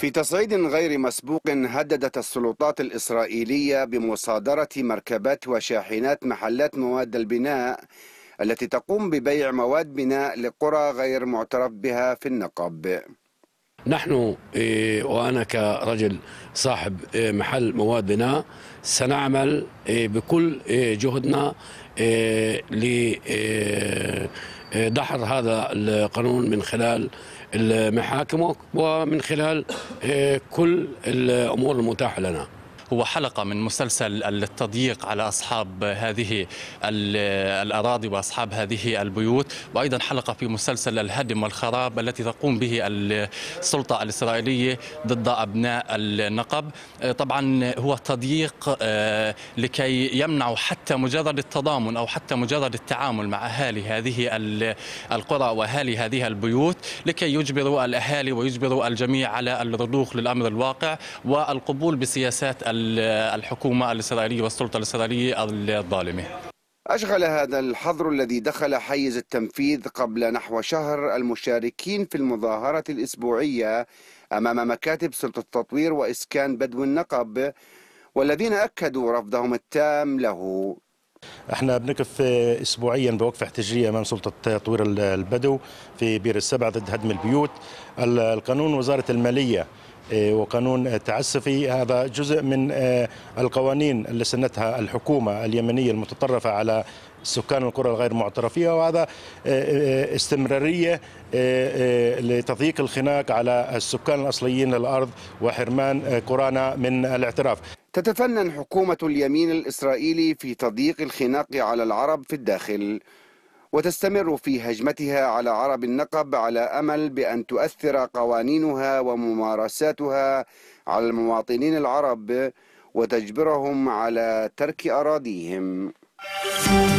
في تصعيد غير مسبوق هددت السلطات الإسرائيلية بمصادرة مركبات وشاحنات محلات مواد البناء التي تقوم ببيع مواد بناء لقرى غير معترف بها في النقب نحن إيه، وأنا كرجل صاحب إيه، محل مواد بناء سنعمل إيه، بكل جهدنا ل دحر هذا القانون من خلال المحاكم ومن خلال كل الامور المتاحه لنا هو حلقة من مسلسل التضييق على أصحاب هذه الأراضي وأصحاب هذه البيوت وأيضا حلقة في مسلسل الهدم والخراب التي تقوم به السلطة الإسرائيلية ضد أبناء النقب طبعا هو تضييق آه، لكي يمنعوا حتى مجرد التضامن أو حتى مجرد التعامل مع أهالي هذه القرى وأهالي هذه البيوت لكي يجبروا الأهالي ويجبروا الجميع على الرضوخ للأمر الواقع والقبول بسياسات الحكومة الإسرائيلية والسلطة الإسرائيلية الظالمة أشغل هذا الحظر الذي دخل حيز التنفيذ قبل نحو شهر المشاركين في المظاهرة الأسبوعية أمام مكاتب سلطة التطوير وإسكان بدو النقب والذين أكدوا رفضهم التام له احنا بنقف اسبوعيا بوقفه احتجاجيه امام سلطه تطوير البدو في بير السبع ضد هدم البيوت القانون وزاره الماليه إيه، وقانون تعسفي هذا جزء من إيه، القوانين اللي سنتها الحكومة اليمنية المتطرفة على سكان القرى الغير معترفية وهذا إيه، استمرارية لتضييق الخناق على السكان الأصليين للأرض وحرمان قرانا من الاعتراف تتفنن حكومة اليمين الإسرائيلي في تضييق الخناق على العرب في الداخل وتستمر في هجمتها على عرب النقب على امل بان تؤثر قوانينها وممارساتها على المواطنين العرب وتجبرهم على ترك اراضيهم.